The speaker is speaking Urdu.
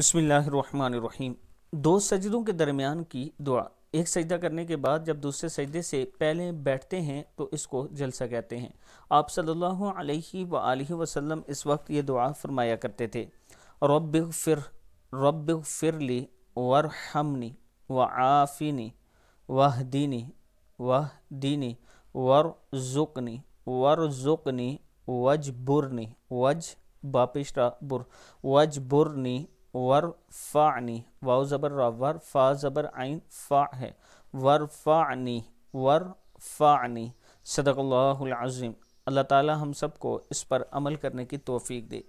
بسم اللہ الرحمن الرحیم دو سجدوں کے درمیان کی دعا ایک سجدہ کرنے کے بعد جب دوسرے سجدے سے پہلے بیٹھتے ہیں تو اس کو جلسہ کہتے ہیں آپ صلی اللہ علیہ وآلہ وسلم اس وقت یہ دعا فرمایا کرتے تھے رب اغفر رب اغفر لی ورحمنی وعافینی وحدینی وحدینی ورزقنی ورزقنی وجبرنی وج باپشرا بر وجبرنی वर फ़ानी वाउ ज़बर रा वर फ़ा ज़बर आइन फ़ा है वर फ़ानी वर फ़ानी सदक़ल्लाज़ीम अल्लाह ताला हम सबको इस पर अमल करने की तोफ़ी दे